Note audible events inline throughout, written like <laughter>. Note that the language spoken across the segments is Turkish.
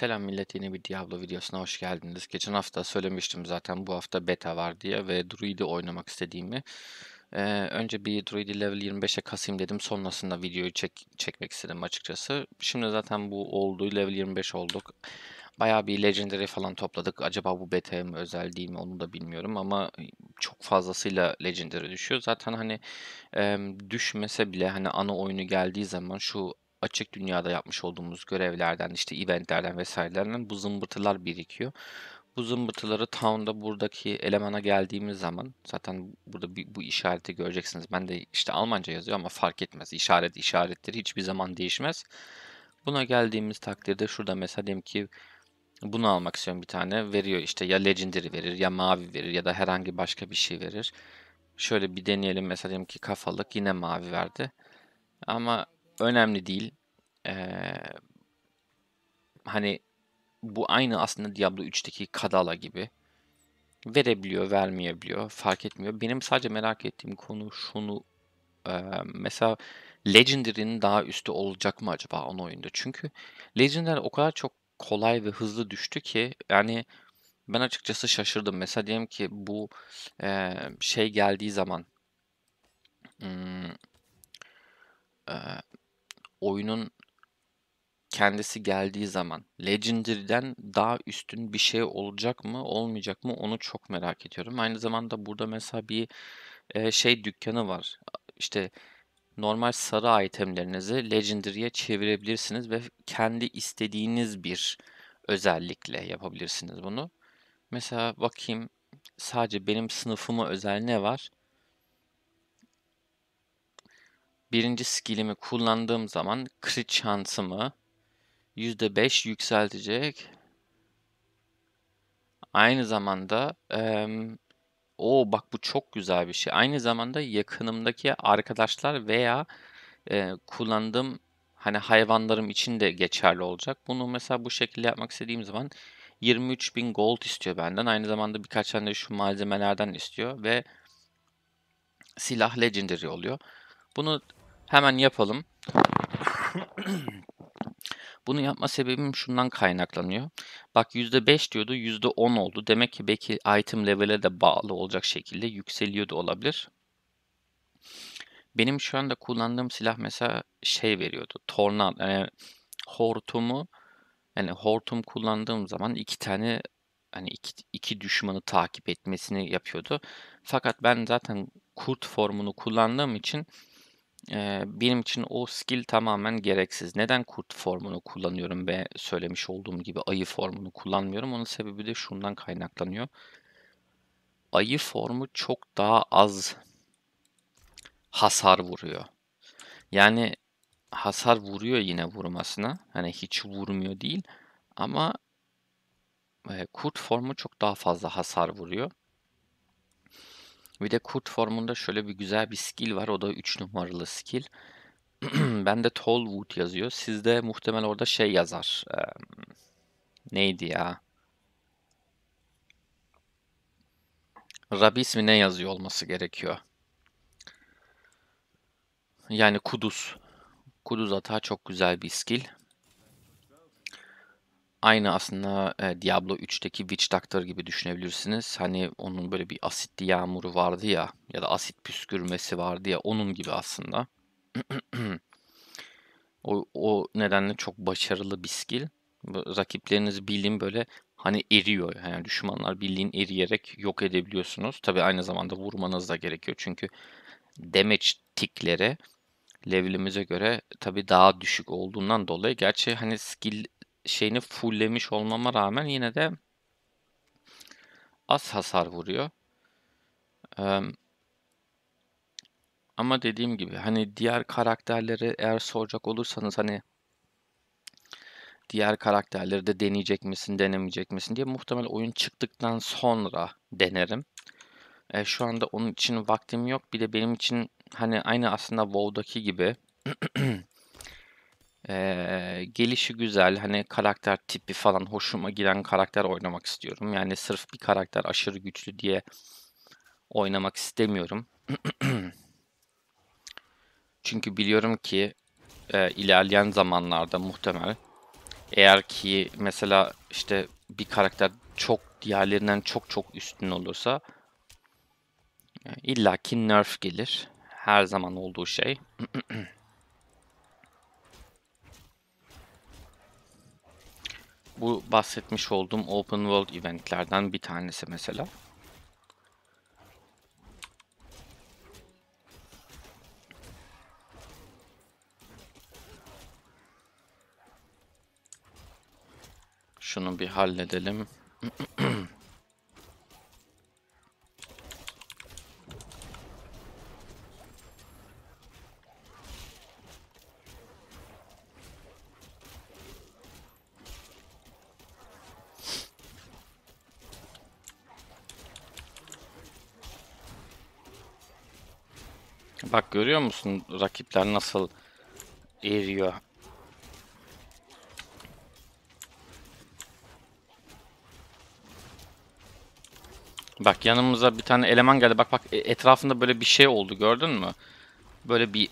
Selam millet yeni bir Diablo videosuna hoş geldiniz. Geçen hafta söylemiştim zaten bu hafta beta var diye ve Druid'i oynamak istediğimi. Ee, önce bir Druid'i level 25'e kasayım dedim sonrasında videoyu çek çekmek istedim açıkçası. Şimdi zaten bu oldu level 25 olduk. Baya bir Legendary falan topladık. Acaba bu beta mı özel değil mi onu da bilmiyorum ama çok fazlasıyla Legendary düşüyor. Zaten hani e, düşmese bile hani ana oyunu geldiği zaman şu açık dünyada yapmış olduğumuz görevlerden işte eventlerden vesairelerden bu zımbırtılar birikiyor. Bu zımbırtıları town'da buradaki elemana geldiğimiz zaman zaten burada bir, bu işareti göreceksiniz. Ben de işte Almanca yazıyor ama fark etmez. İşaret işaretleri hiçbir zaman değişmez. Buna geldiğimiz takdirde şurada mesela diyelim ki bunu almak istiyorum bir tane. Veriyor işte ya legendary verir ya mavi verir ya da herhangi başka bir şey verir. Şöyle bir deneyelim mesela diyelim ki kafalık yine mavi verdi. Ama önemli değil. Ee, hani bu aynı aslında Diablo 3'teki Kadala gibi. Verebiliyor, vermeyebiliyor. Fark etmiyor. Benim sadece merak ettiğim konu şunu. E, mesela Legendary'nin daha üstü olacak mı acaba on oyunda? Çünkü Legendary o kadar çok kolay ve hızlı düştü ki yani ben açıkçası şaşırdım. Mesela diyelim ki bu e, şey geldiği zaman hmm, oyunun kendisi geldiği zaman Legendary'den daha üstün bir şey olacak mı olmayacak mı onu çok merak ediyorum. Aynı zamanda burada mesela bir e, şey dükkanı var. İşte normal sarı itemlerinizi Legendary'e çevirebilirsiniz ve kendi istediğiniz bir özellikle yapabilirsiniz bunu. Mesela bakayım sadece benim sınıfıma özel ne var? birinci skillimi kullandığım zaman crit şansımı %5 yükseltecek. Aynı zamanda e, o bak bu çok güzel bir şey. Aynı zamanda yakınımdaki arkadaşlar veya e, kullandığım hani hayvanlarım için de geçerli olacak. Bunu mesela bu şekilde yapmak istediğim zaman 23 bin gold istiyor benden. Aynı zamanda birkaç tane de şu malzemelerden istiyor ve silah legendary oluyor. Bunu Hemen yapalım. <coughs> Bunu yapma sebebim şundan kaynaklanıyor. Bak %5 diyordu %10 oldu. Demek ki belki item level'e de bağlı olacak şekilde yükseliyor da olabilir. Benim şu anda kullandığım silah mesela şey veriyordu. Tornado, yani ee, hortumu yani hortum kullandığım zaman iki tane hani iki, iki düşmanı takip etmesini yapıyordu. Fakat ben zaten kurt formunu kullandığım için Eee, benim için o skill tamamen gereksiz. Neden kurt formunu kullanıyorum ve söylemiş olduğum gibi ayı formunu kullanmıyorum? Onun sebebi de şundan kaynaklanıyor. Ayı formu çok daha az hasar vuruyor. Yani hasar vuruyor yine vurmasına. Hani hiç vurmuyor değil ama e, kurt formu çok daha fazla hasar vuruyor. Bir de kurt formunda şöyle bir güzel bir skill var. O da 3 numaralı skill. <clears throat> ben de Tollwood yazıyor. Sizde muhtemel orada şey yazar. Ee, neydi ya? Rabbi ismi ne yazıyor olması gerekiyor. Yani Kuduz. Kuduz atağı çok güzel bir skill. Aynı aslında e, Diablo 3'teki Witch Doctor gibi düşünebilirsiniz. Hani onun böyle bir asitli yağmuru vardı ya ya da asit püskürmesi vardı ya onun gibi aslında. <clears throat> o, o nedenle çok başarılı bir skill. Rakipleriniz bildiğin böyle hani eriyor. Yani düşmanlar bildiğin eriyerek yok edebiliyorsunuz. Tabi aynı zamanda vurmanız da gerekiyor. Çünkü damage tickleri levelimize göre tabi daha düşük olduğundan dolayı gerçi hani skill şeyini fulllemiş olmama rağmen yine de az hasar vuruyor. Ee, ama dediğim gibi hani diğer karakterleri eğer soracak olursanız hani diğer karakterleri de deneyecek misin, denemeyecek misin diye muhtemel oyun çıktıktan sonra denerim. E, şu anda onun için vaktim yok. Bir de benim için hani aynı aslında WoW'daki gibi <clears throat> Ee, gelişi güzel hani karakter tipi falan hoşuma giren karakter oynamak istiyorum. Yani sırf bir karakter aşırı güçlü diye oynamak istemiyorum. <clears throat> Çünkü biliyorum ki e, ilerleyen zamanlarda muhtemel eğer ki mesela işte bir karakter çok diğerlerinden çok çok üstün olursa illaki nerf gelir. Her zaman olduğu şey. <clears throat> Bu bahsetmiş olduğum open world eventlerden bir tanesi mesela. Şunu bir halledelim. <clears throat> Bak görüyor musun rakipler nasıl eriyor. Bak yanımıza bir tane eleman geldi. Bak bak e, etrafında böyle bir şey oldu gördün mü? Böyle bir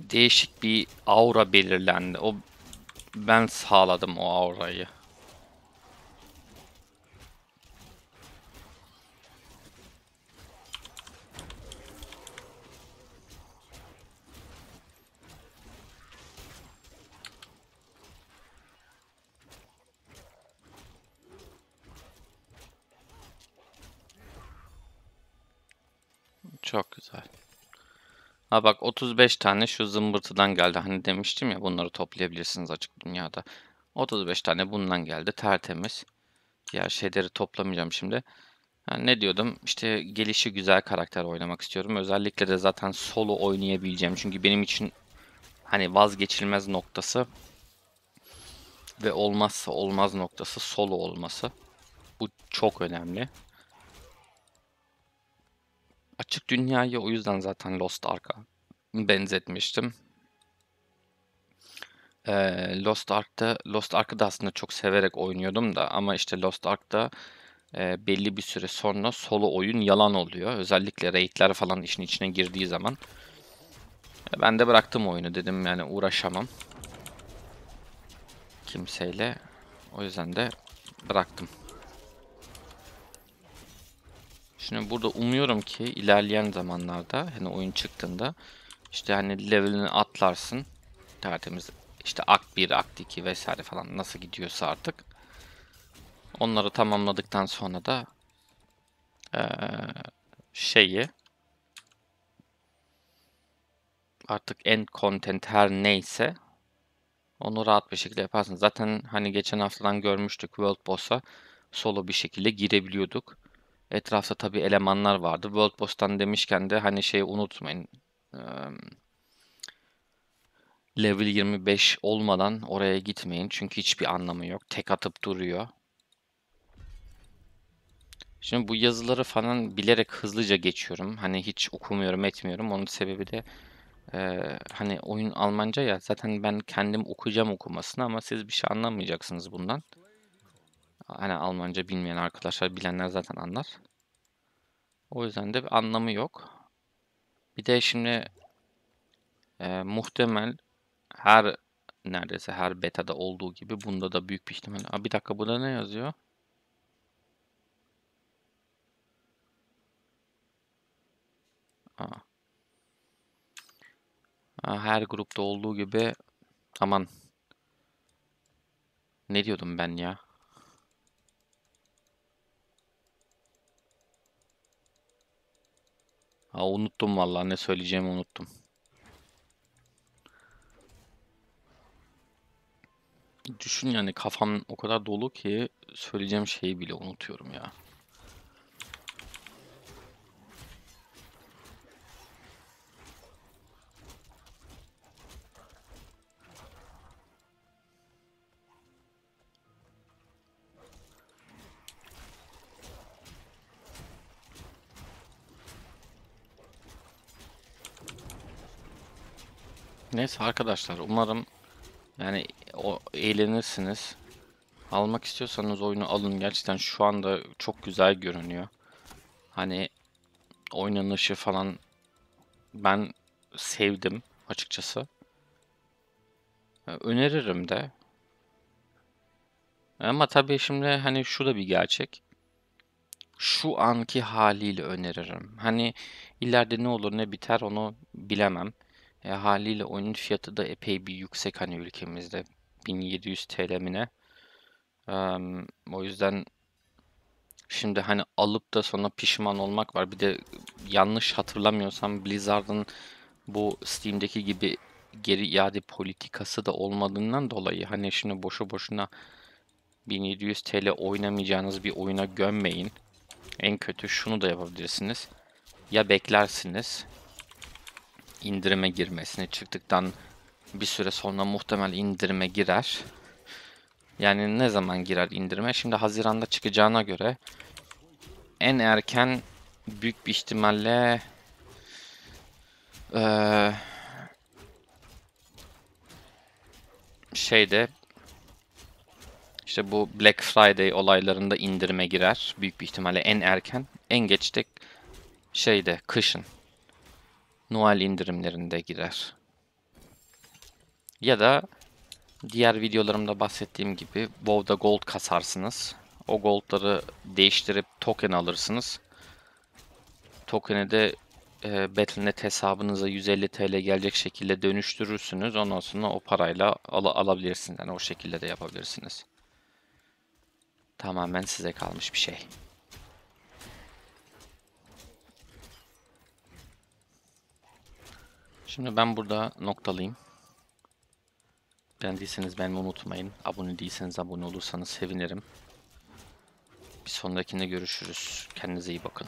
değişik bir aura belirlendi. O ben sağladım o aurayı. Çok güzel. Ha bak 35 tane şu zımbırtıdan geldi. Hani demiştim ya bunları toplayabilirsiniz açık dünyada. 35 tane bundan geldi. Tertemiz. Diğer şeyleri toplamayacağım şimdi. Yani ne diyordum? İşte gelişi güzel karakter oynamak istiyorum. Özellikle de zaten solo oynayabileceğim. Çünkü benim için hani vazgeçilmez noktası ve olmazsa olmaz noktası solo olması. Bu çok önemli. Açık dünyayı o yüzden zaten Lost Ark'a benzetmiştim. Ee, Lost Ark'ta Lost Ark'ı da aslında çok severek oynuyordum da ama işte Lost Ark'ta e, belli bir süre sonra solo oyun yalan oluyor. Özellikle raidler falan işin içine girdiği zaman. Ben de bıraktım oyunu dedim yani uğraşamam kimseyle. O yüzden de bıraktım. Şimdi burada umuyorum ki ilerleyen zamanlarda hani oyun çıktığında işte hani levelini atlarsın. Tertemiz işte akt 1, akt 2 vesaire falan nasıl gidiyorsa artık. Onları tamamladıktan sonra da ee, şeyi artık end content her neyse onu rahat bir şekilde yaparsın. Zaten hani geçen haftadan görmüştük World Boss'a solo bir şekilde girebiliyorduk. Etrafta tabii elemanlar vardı. World Boss'tan demişken de hani şeyi unutmayın. level 25 olmadan oraya gitmeyin. Çünkü hiçbir anlamı yok. Tek atıp duruyor. Şimdi bu yazıları falan bilerek hızlıca geçiyorum. Hani hiç okumuyorum etmiyorum. Onun sebebi de e, hani oyun Almanca ya. Zaten ben kendim okuyacağım okumasını ama siz bir şey anlamayacaksınız bundan. Hani Almanca bilmeyen arkadaşlar, bilenler zaten anlar. O yüzden de bir anlamı yok. Bir de şimdi e, muhtemel her neredeyse her beta'da olduğu gibi bunda da büyük bir ihtimal. Aa, bir dakika burada ne yazıyor? Aa. Aa, her grupta olduğu gibi aman ne diyordum ben ya? Ha, unuttum vallahi ne söyleyeceğimi unuttum. Düşün yani kafam o kadar dolu ki söyleyeceğim şeyi bile unutuyorum ya. Neyse arkadaşlar umarım yani o eğlenirsiniz. Almak istiyorsanız oyunu alın. Gerçekten şu anda çok güzel görünüyor. Hani oynanışı falan ben sevdim açıkçası. Ee, öneririm de. Ama tabii şimdi hani şu da bir gerçek. Şu anki haliyle öneririm. Hani ileride ne olur ne biter onu bilemem. E, haliyle oyunun fiyatı da epey bir yüksek hani ülkemizde. 1700 TL mine. Um, o yüzden şimdi hani alıp da sonra pişman olmak var. Bir de yanlış hatırlamıyorsam Blizzard'ın bu Steam'deki gibi geri iade politikası da olmadığından dolayı hani şimdi boşu boşuna 1700 TL oynamayacağınız bir oyuna gömmeyin. En kötü şunu da yapabilirsiniz. Ya beklersiniz indirime girmesini çıktıktan bir süre sonra muhtemel indirime girer. Yani ne zaman girer indirime? Şimdi Haziran'da çıkacağına göre en erken büyük bir ihtimalle ee, şeyde işte bu Black Friday olaylarında indirime girer. Büyük bir ihtimalle en erken, en geç şeyde kışın Noel indirimlerinde girer. Ya da diğer videolarımda bahsettiğim gibi WoW'da gold kasarsınız. O goldları değiştirip token alırsınız. Token'i de e, Battle.net hesabınıza 150 TL gelecek şekilde dönüştürürsünüz. Ondan sonra o parayla al alabilirsiniz. Yani o şekilde de yapabilirsiniz. Tamamen size kalmış bir şey. Şimdi ben burada noktalayayım. Beğendiyseniz beni unutmayın. Abone değilseniz abone olursanız sevinirim. Bir sonrakinde görüşürüz. Kendinize iyi bakın.